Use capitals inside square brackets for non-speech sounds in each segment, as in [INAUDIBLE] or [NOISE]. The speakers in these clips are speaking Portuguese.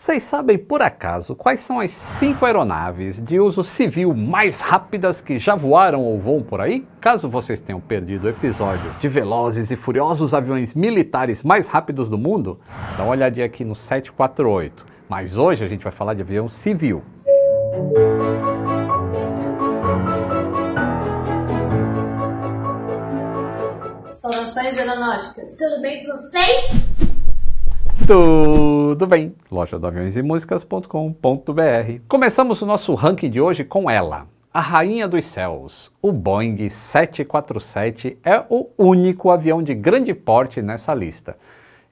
Vocês sabem por acaso quais são as cinco aeronaves de uso civil mais rápidas que já voaram ou voam por aí? Caso vocês tenham perdido o episódio de velozes e furiosos aviões militares mais rápidos do mundo, dá uma olhadinha aqui no 748. Mas hoje a gente vai falar de avião civil. Saudações aeronáuticas. Tudo bem com vocês? Tudo tudo bem, loja do aviões e músicas.com.br. Começamos o nosso ranking de hoje com ela, a rainha dos céus. O Boeing 747 é o único avião de grande porte nessa lista.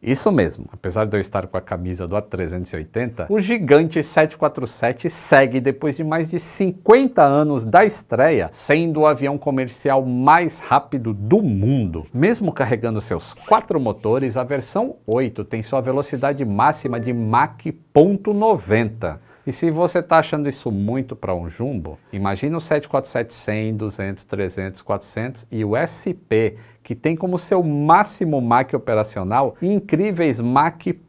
Isso mesmo, apesar de eu estar com a camisa do A380, o gigante 747 segue depois de mais de 50 anos da estreia, sendo o avião comercial mais rápido do mundo. Mesmo carregando seus quatro motores, a versão 8 tem sua velocidade máxima de Mach 0.90. E se você está achando isso muito para um jumbo, imagina o 747 100, 200, 300, 400 e o SP, que tem como seu máximo MAC operacional incríveis MAC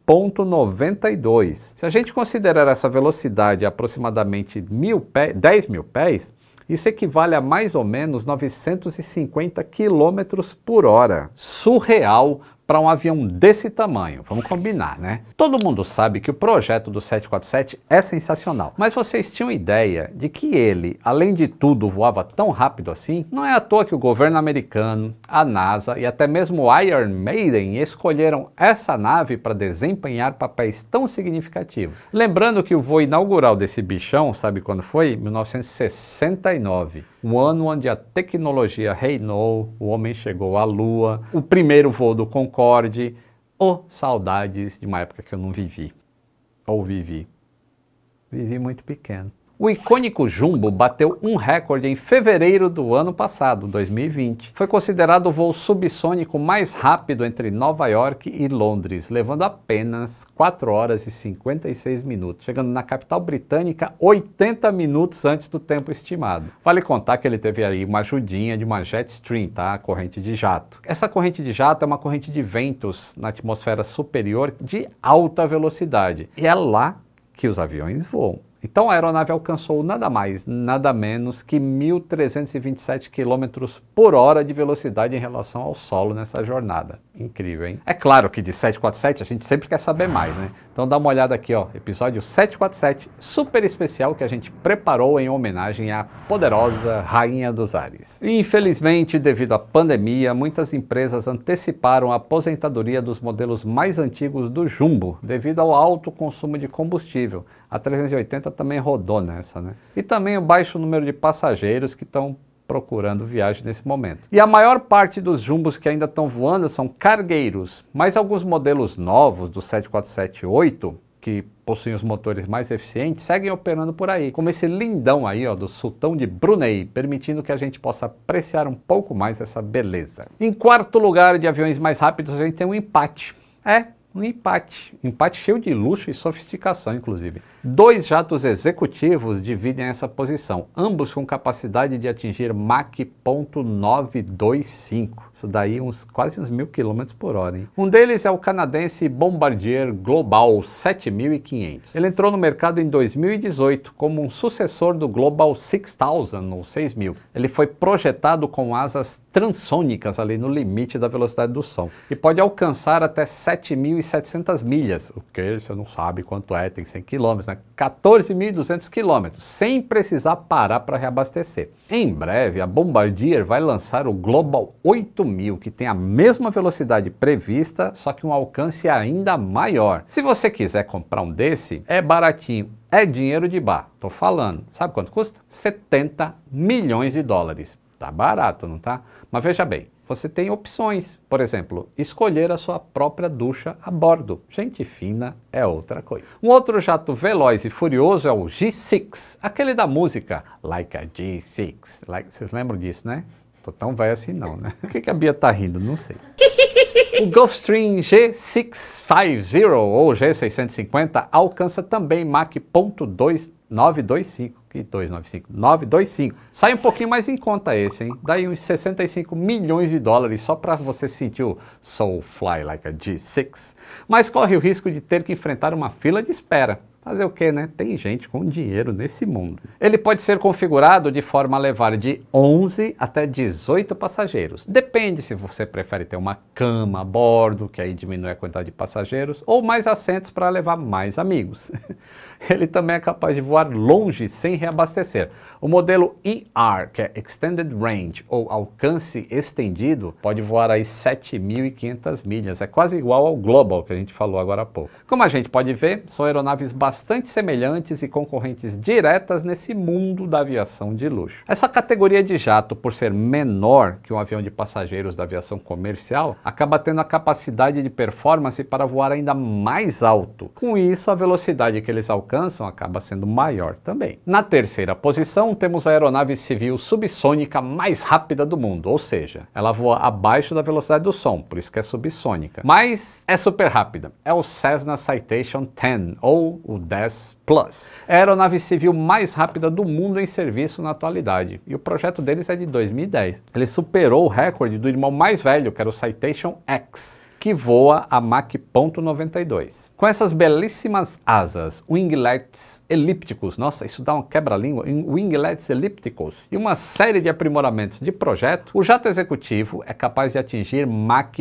Se a gente considerar essa velocidade aproximadamente mil pé, 10 mil pés, isso equivale a mais ou menos 950 km por hora. Surreal para um avião desse tamanho. Vamos combinar, né? Todo mundo sabe que o projeto do 747 é sensacional, mas vocês tinham ideia de que ele, além de tudo, voava tão rápido assim? Não é à toa que o governo americano, a NASA e até mesmo o Iron Maiden escolheram essa nave para desempenhar papéis tão significativos. Lembrando que o voo inaugural desse bichão, sabe quando foi? 1969, um ano onde a tecnologia reinou, o homem chegou à Lua, o primeiro voo do Concorde ou oh, saudades de uma época que eu não vivi, ou vivi. Vivi muito pequeno. O icônico Jumbo bateu um recorde em fevereiro do ano passado, 2020. Foi considerado o voo subsônico mais rápido entre Nova York e Londres, levando apenas 4 horas e 56 minutos, chegando na capital britânica 80 minutos antes do tempo estimado. Vale contar que ele teve aí uma ajudinha de uma jet stream, tá? A corrente de jato. Essa corrente de jato é uma corrente de ventos na atmosfera superior de alta velocidade. E é lá que os aviões voam. Então a aeronave alcançou nada mais, nada menos que 1.327 km por hora de velocidade em relação ao solo nessa jornada. Incrível, hein? É claro que de 747 a gente sempre quer saber mais, né? Então dá uma olhada aqui, ó, episódio 747, super especial que a gente preparou em homenagem à poderosa Rainha dos Ares. Infelizmente, devido à pandemia, muitas empresas anteciparam a aposentadoria dos modelos mais antigos do Jumbo, devido ao alto consumo de combustível. A 380 também rodou nessa, né? E também o baixo número de passageiros que estão procurando viagem nesse momento. E a maior parte dos jumbos que ainda estão voando são cargueiros, mas alguns modelos novos do 7478 que possuem os motores mais eficientes, seguem operando por aí, como esse lindão aí ó, do Sultão de Brunei, permitindo que a gente possa apreciar um pouco mais essa beleza. Em quarto lugar de aviões mais rápidos, a gente tem um empate. É, um empate. Empate cheio de luxo e sofisticação, inclusive. Dois jatos executivos dividem essa posição, ambos com capacidade de atingir Mach Isso daí uns quase uns mil quilômetros por hora. Hein? Um deles é o canadense Bombardier Global 7500. Ele entrou no mercado em 2018 como um sucessor do Global 6000 ou 6000. Ele foi projetado com asas transônicas ali no limite da velocidade do som e pode alcançar até 7.700 milhas, o que você não sabe quanto é, tem 100 quilômetros, né? 14.200 quilômetros, sem precisar parar para reabastecer. Em breve, a Bombardier vai lançar o Global 8000, que tem a mesma velocidade prevista, só que um alcance ainda maior. Se você quiser comprar um desse, é baratinho, é dinheiro de bar. Tô falando, sabe quanto custa? 70 milhões de dólares. Tá barato, não tá? Mas veja bem, você tem opções. Por exemplo, escolher a sua própria ducha a bordo. Gente fina é outra coisa. Um outro jato veloz e furioso é o G6, aquele da música Like a G6. Like, vocês lembram disso, né? Tô tão velho assim não, né? Por que, que a Bia tá rindo? Não sei. O Gulfstream G650 ou G650 alcança também Mach.2925 que 295, 925. Sai um pouquinho mais em conta esse, hein? Daí uns 65 milhões de dólares só para você sentir o Soulfly Like a G6. Mas corre o risco de ter que enfrentar uma fila de espera. Fazer o que, né? Tem gente com dinheiro nesse mundo. Ele pode ser configurado de forma a levar de 11 até 18 passageiros. Depende se você prefere ter uma cama a bordo, que aí diminui a quantidade de passageiros, ou mais assentos para levar mais amigos. [LAUGHS] Ele também é capaz de voar longe sem reabastecer. O modelo ER, que é Extended Range ou Alcance Estendido, pode voar aí 7.500 milhas. É quase igual ao Global que a gente falou agora há pouco. Como a gente pode ver, são aeronaves bastante bastante semelhantes e concorrentes diretas nesse mundo da aviação de luxo. Essa categoria de jato, por ser menor que um avião de passageiros da aviação comercial, acaba tendo a capacidade de performance para voar ainda mais alto. Com isso, a velocidade que eles alcançam acaba sendo maior também. Na terceira posição, temos a aeronave civil subsônica mais rápida do mundo, ou seja, ela voa abaixo da velocidade do som, por isso que é subsônica. Mas é super rápida. É o Cessna Citation 10, ou o 10 Plus. É a aeronave civil mais rápida do mundo em serviço na atualidade. E o projeto deles é de 2010. Ele superou o recorde do irmão mais velho, que era o Citation X, que voa a Mach Com essas belíssimas asas, winglets elípticos, nossa, isso dá uma quebra-língua, winglets elípticos, e uma série de aprimoramentos de projeto, o jato executivo é capaz de atingir Mach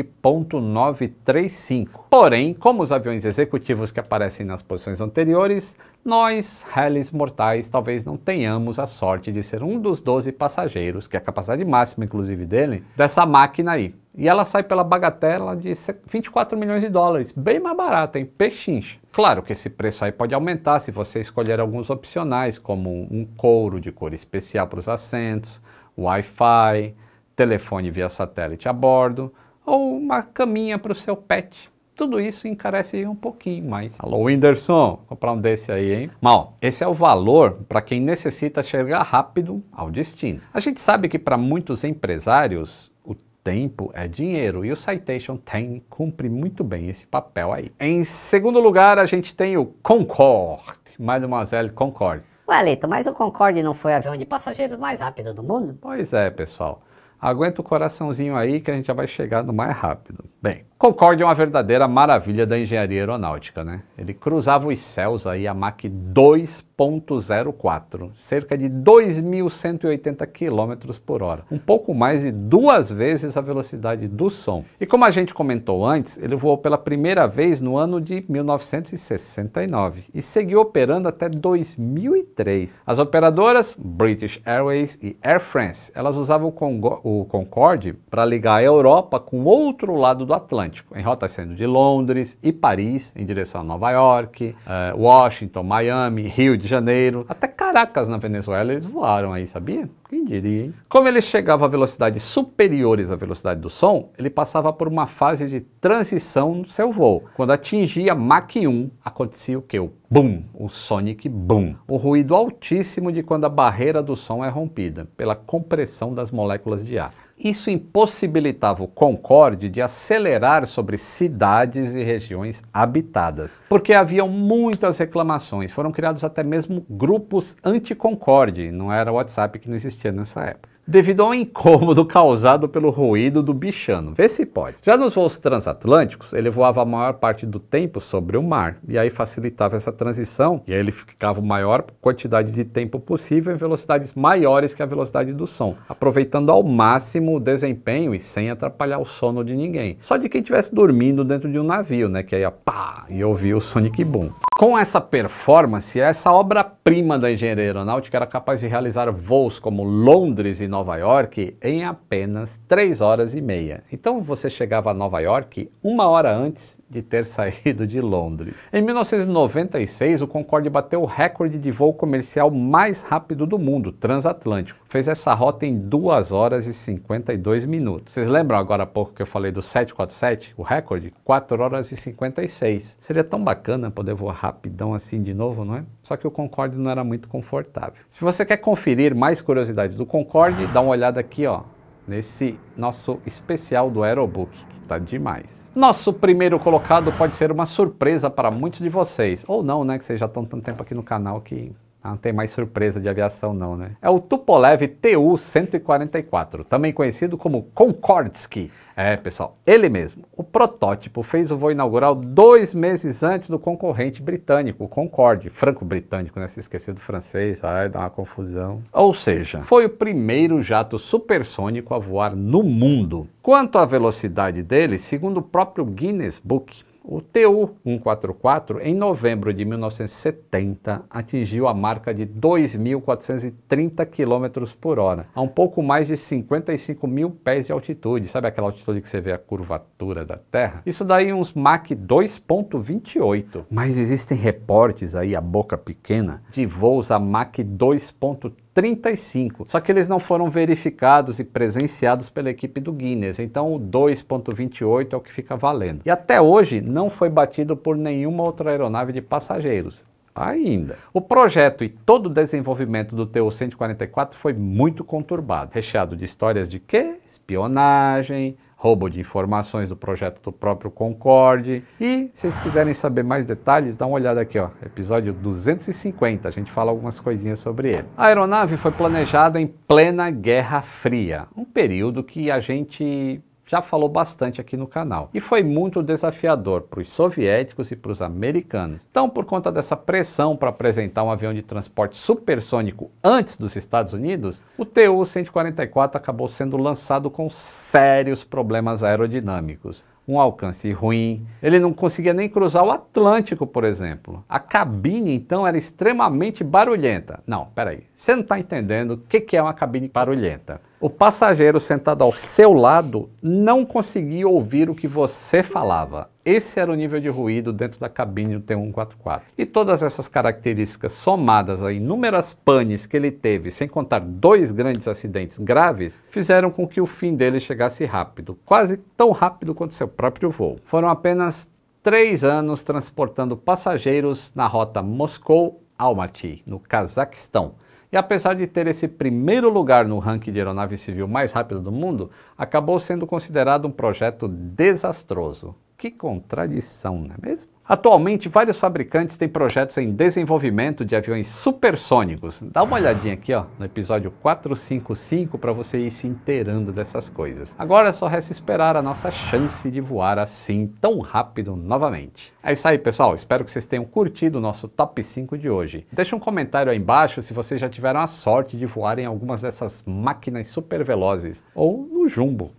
Porém, como os aviões executivos que aparecem nas posições anteriores, nós, réis mortais, talvez não tenhamos a sorte de ser um dos 12 passageiros, que é a capacidade máxima, inclusive, dele, dessa máquina aí. E ela sai pela bagatela de 24 milhões de dólares, bem mais barata, hein? Pechincha. Claro que esse preço aí pode aumentar se você escolher alguns opcionais, como um couro de cor especial para os assentos, Wi-Fi, telefone via satélite a bordo ou uma caminha para o seu pet. Tudo isso encarece um pouquinho mais. Alô, Whindersson, comprar um desse aí, hein? Mal, esse é o valor para quem necessita chegar rápido ao destino. A gente sabe que para muitos empresários, o tempo é dinheiro e o Citation tem cumpre muito bem esse papel aí. Em segundo lugar, a gente tem o Concorde, Mademoiselle Concorde. Ué, Leito, mas o Concorde não foi o avião de passageiros mais rápido do mundo? Pois é, pessoal. Aguenta o coraçãozinho aí que a gente já vai chegar no mais rápido. Bem, Concorde é uma verdadeira maravilha da engenharia aeronáutica, né? Ele cruzava os céus aí a Mach 2.04, cerca de 2.180 km por hora, um pouco mais de duas vezes a velocidade do som. E como a gente comentou antes, ele voou pela primeira vez no ano de 1969 e seguiu operando até 2003. As operadoras British Airways e Air France, elas usavam o, o Concorde para ligar a Europa com o outro lado do Atlântico. Atlântico, em rota saindo de Londres e Paris, em direção a Nova York, uh, Washington, Miami, Rio de Janeiro, até Caracas na Venezuela eles voaram aí, sabia? Quem diria, hein? Como ele chegava a velocidades superiores à velocidade do som, ele passava por uma fase de transição no seu voo. Quando atingia Mach 1, acontecia o que? O bum, o sonic boom. O ruído altíssimo de quando a barreira do som é rompida, pela compressão das moléculas de ar. Isso impossibilitava o Concorde de acelerar sobre cidades e regiões habitadas, porque haviam muitas reclamações. Foram criados até mesmo grupos anti-Concorde, não era o WhatsApp que não existia nessa época devido ao incômodo causado pelo ruído do bichano. Vê se pode. Já nos voos transatlânticos, ele voava a maior parte do tempo sobre o mar, e aí facilitava essa transição, e aí ele ficava a maior quantidade de tempo possível em velocidades maiores que a velocidade do som, aproveitando ao máximo o desempenho e sem atrapalhar o sono de ninguém. Só de quem estivesse dormindo dentro de um navio, né, que aí ia pá, e ouvia o Sonic Boom. Com essa performance, essa obra prima da engenharia aeronáutica, era capaz de realizar voos como Londres e Nova York em apenas 3 horas e meia. Então você chegava a Nova York uma hora antes de ter [LAUGHS] saído de Londres. Em 1996, o Concorde bateu o recorde de voo comercial mais rápido do mundo, transatlântico. Fez essa rota em 2 horas e 52 minutos. Vocês lembram agora há pouco que eu falei do 747, o recorde? 4 horas e 56. Seria tão bacana poder voar rapidão assim de novo, não é? Só que o Concorde não era muito confortável. Se você quer conferir mais curiosidades do Concorde, dá uma olhada aqui, ó, nesse nosso especial do Aerobook, tá demais. Nosso primeiro colocado pode ser uma surpresa para muitos de vocês. Ou não, né? Que vocês já estão tanto tempo aqui no canal que ah, não tem mais surpresa de aviação não, né? É o Tupolev Tu-144, também conhecido como Konkordsky. É, pessoal, ele mesmo. O protótipo fez o voo inaugural dois meses antes do concorrente britânico, o Concorde. Franco-britânico, né? Se esqueceu do francês, ai, dá uma confusão. Ou seja, foi o primeiro jato supersônico a voar no mundo. Quanto à velocidade dele, segundo o próprio Guinness Book, o TU-144, em novembro de 1970, atingiu a marca de 2.430 km por hora, a um pouco mais de 55 mil pés de altitude. Sabe aquela altitude que você vê a curvatura da Terra? Isso daí uns Mach 2.28. Mas existem reportes aí, a boca pequena, de voos a Mach 2.3. 35. Só que eles não foram verificados e presenciados pela equipe do Guinness, então o 2.28 é o que fica valendo. E até hoje não foi batido por nenhuma outra aeronave de passageiros. Ainda. O projeto e todo o desenvolvimento do TU-144 foi muito conturbado, recheado de histórias de quê? Espionagem, roubo de informações do projeto do próprio Concorde. E se vocês quiserem saber mais detalhes, dá uma olhada aqui, ó, episódio 250, a gente fala algumas coisinhas sobre ele. A aeronave foi planejada em plena Guerra Fria, um período que a gente já falou bastante aqui no canal. E foi muito desafiador para os soviéticos e para os americanos. Então, por conta dessa pressão para apresentar um avião de transporte supersônico antes dos Estados Unidos, o TU-144 acabou sendo lançado com sérios problemas aerodinâmicos um alcance ruim. Ele não conseguia nem cruzar o Atlântico, por exemplo. A cabine, então, era extremamente barulhenta. Não, peraí, você não está entendendo o que é uma cabine barulhenta. O passageiro sentado ao seu lado não conseguia ouvir o que você falava. Esse era o nível de ruído dentro da cabine do T144. E todas essas características somadas a inúmeras panes que ele teve, sem contar dois grandes acidentes graves, fizeram com que o fim dele chegasse rápido, quase tão rápido quanto seu próprio voo. Foram apenas três anos transportando passageiros na rota Moscou-Almaty, no Cazaquistão e apesar de ter esse primeiro lugar no ranking de aeronave civil mais rápida do mundo, acabou sendo considerado um projeto desastroso. Que contradição, não é mesmo? Atualmente, vários fabricantes têm projetos em desenvolvimento de aviões supersônicos. Dá uma olhadinha aqui ó, no episódio 455 para você ir se inteirando dessas coisas. Agora só resta esperar a nossa chance de voar assim tão rápido novamente. É isso aí, pessoal. Espero que vocês tenham curtido o nosso Top 5 de hoje. Deixa um comentário aí embaixo se vocês já tiveram a sorte de voar em algumas dessas máquinas supervelozes ou no jumbo.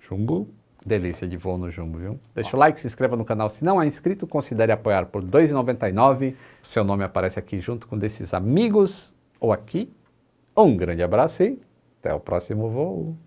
jumbo Delícia de voo no jumbo, viu? Deixa o like, se inscreva no canal. Se não é inscrito, considere apoiar por R$ 2,99. Seu nome aparece aqui junto com desses amigos ou aqui. Um grande abraço e até o próximo voo.